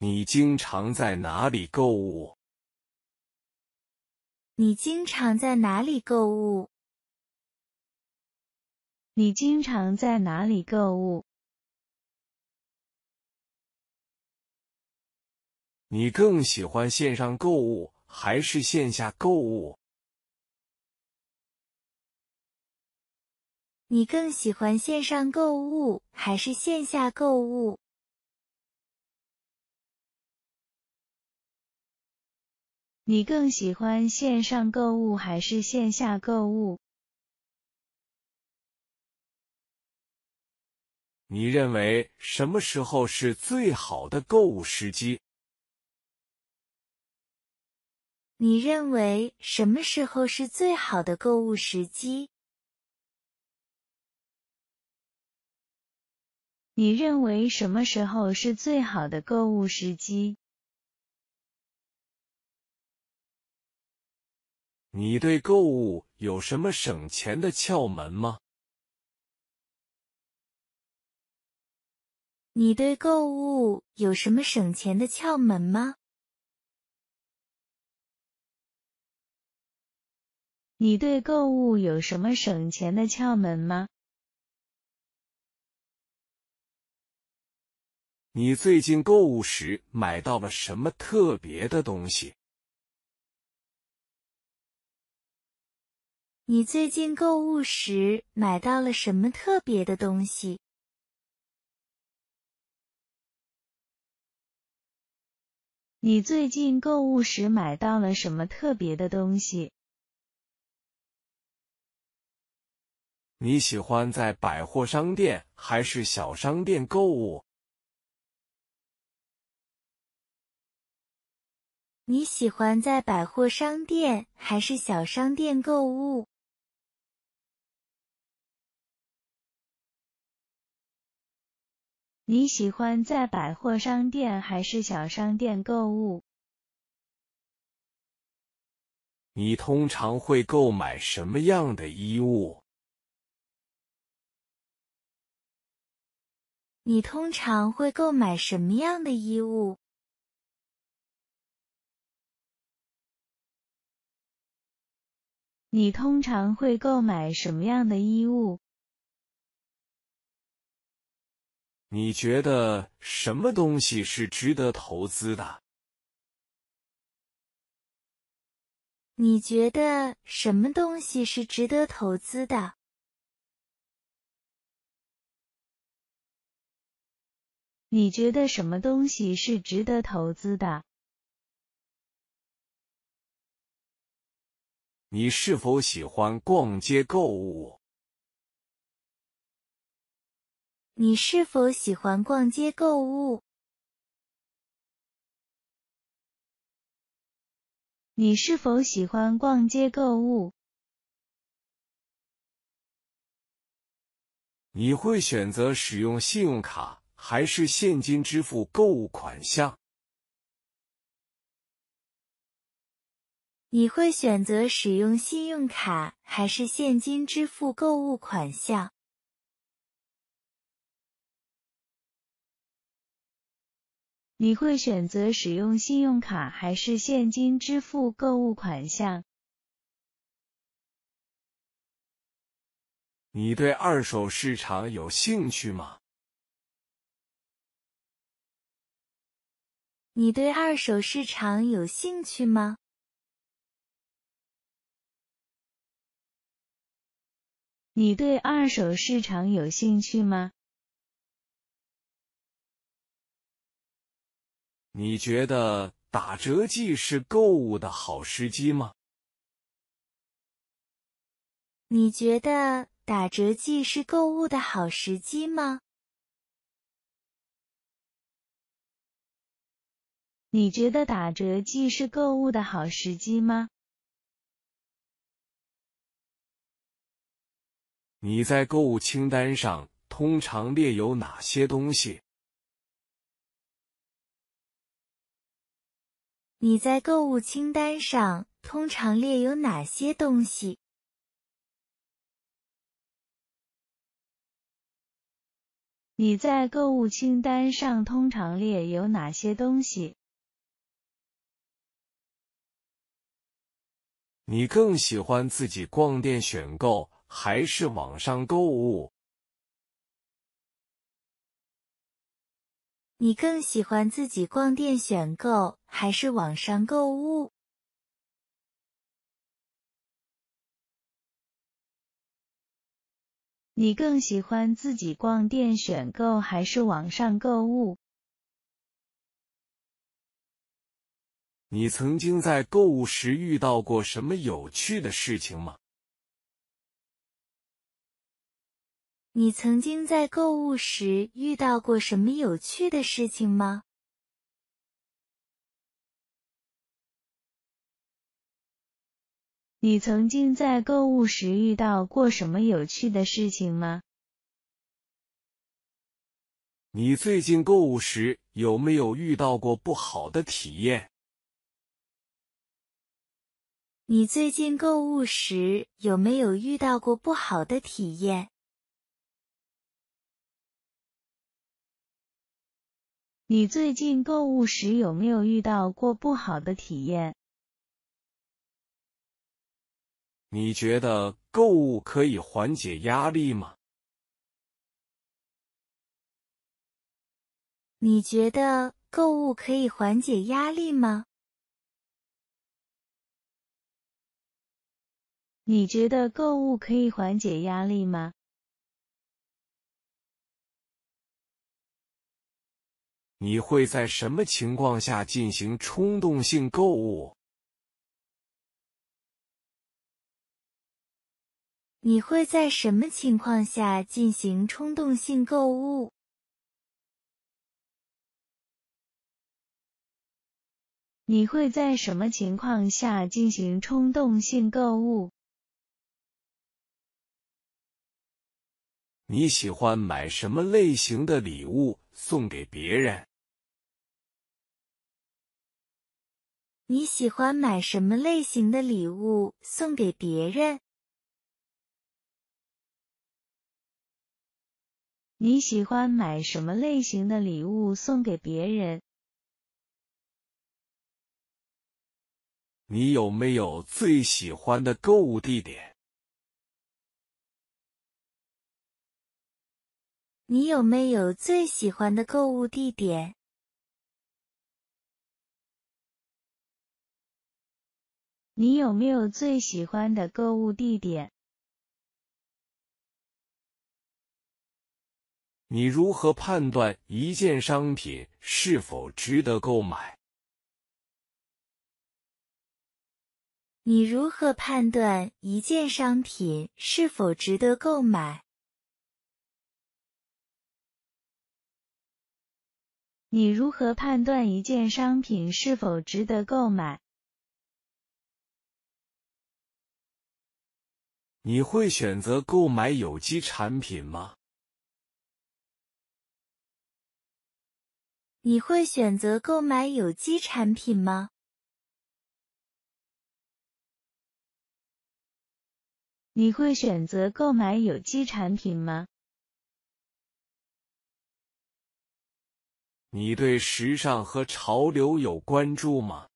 你经常在哪里购物？你经常在哪里购物？你经常在哪里购物？你更喜欢线上购物还是线下购物？你更喜欢线上购物还是线下购物？你更喜欢线上购物还是线下购物？你认为什么时候是最好的购物时机？你认为什么时候是最好的购物时机？你认为什么时候是最好的购物时机？你对购物有什么省钱的窍门吗？你对购物有什么省钱的窍门吗？你对购物有什么省钱的窍门吗？你最近购物时买到了什么特别的东西？你最近购物时买到了什么特别的东西？你最近购物时买到了什么特别的东西？你喜欢在百货商店还是小商店购物？你喜欢在百货商店还是小商店购物？你喜欢在百货商店还是小商店购物？你通常会购买什么样的衣物？你通常会购买什么样的衣物？你通常会购买什么样的衣物？你觉得什么东西是值得投资的？你觉得什么东西是值得投资的？你觉得什么东西是值得投资的？你是否喜欢逛街购物？你是否喜欢逛街购物？你是否喜欢逛街购物？你会选择使用信用卡还是现金支付购物款项？你会选择使用信用卡还是现金支付购物款项？你会选择使用信用卡还是现金支付购物款项？你对二手市场有兴趣吗？你对二手市场有兴趣吗？你对二手市场有兴趣吗？你觉得打折季是购物的好时机吗？你觉得打折季是购物的好时机吗？你觉得打折季是购物的好时机吗？你在购物清单上通常列有哪些东西？你在购物清单上通常列有哪些东西？你在购物清单上通常列有哪些东西？你更喜欢自己逛店选购，还是网上购物？你更喜欢自己逛店选购还是网上购物？你更喜欢自己逛店选购还是网上购物？你曾经在购物时遇到过什么有趣的事情吗？你曾经在购物时遇到过什么有趣的事情吗？你曾经在购物时遇到过什么有趣的事情吗？你最近购物时有没有遇到过不好的体验？你最近购物时有没有遇到过不好的体验？你最近购物时有没有遇到过不好的体验？你觉得购物可以缓解压力吗？你觉得购物可以缓解压力吗？你觉得购物可以缓解压力吗？你会在什么情况下进行冲动性购物？你会在什么情况下进行冲动性购物？你会在什么情况下进行冲动性购物？你喜欢买什么类型的礼物？送给别人，你喜欢买什么类型的礼物送给别人？你喜欢买什么类型的礼物送给别人？你有没有最喜欢的购物地点？你有没有最喜欢的购物地点？你有没有最喜欢的购物地点？你如何判断一件商品是否值得购买？你如何判断一件商品是否值得购买？你如何判断一件商品是否值得购买？你会选择购买有机产品吗？你会选择购买有机产品吗？你会选择购买有机产品吗？你对时尚和潮流有关注吗？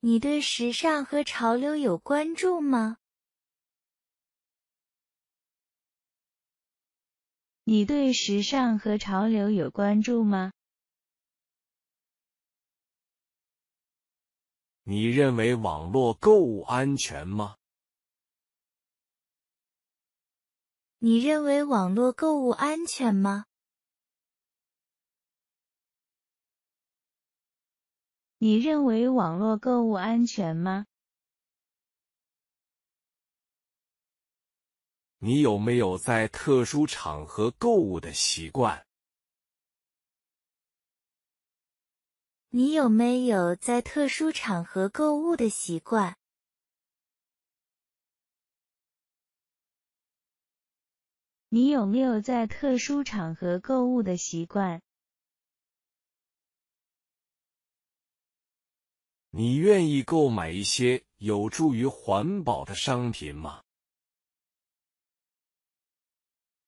你对时尚和潮流有关注吗？你对时尚和潮流有关注吗？你认为网络购物安全吗？你认为网络购物安全吗？你认为网络购物安全吗？你有没有在特殊场合购物的习惯？你有没有在特殊场合购物的习惯？你有没有在特殊场合购物的习惯？你愿意购买一些有助于环保的商品吗？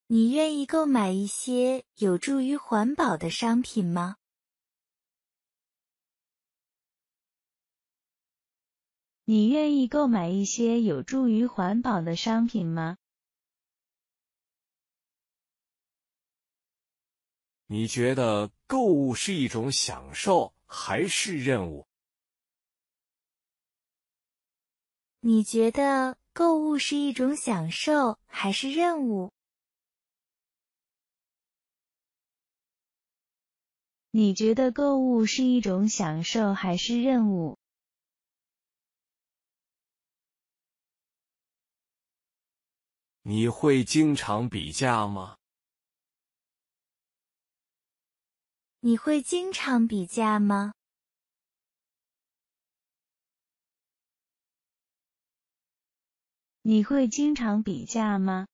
你愿意购买一些有助于环保的商品吗？你愿意购买一些有助于环保的商品吗？你觉得购物是一种享受还是任务？你觉得购物是一种享受还是任务？你觉得购物是一种享受还是任务？你会经常比价吗？你会经常比价吗？你会经常比价吗？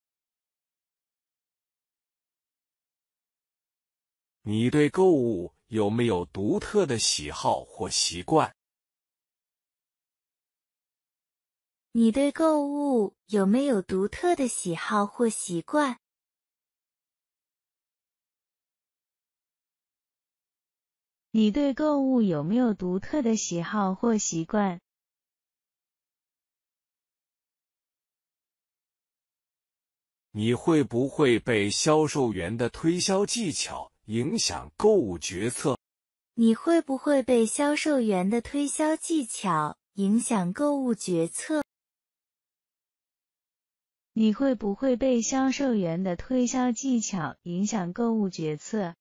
你对购物有没有独特的喜好或习惯？你对购物有没有独特的喜好或习惯？你对购物有没有独特的喜好或习惯？你会不会被销售员的推销技巧影响购物决策？你会不会被销售员的推销技巧影响购物决策？你会不会被销售员的推销技巧影响购物决策？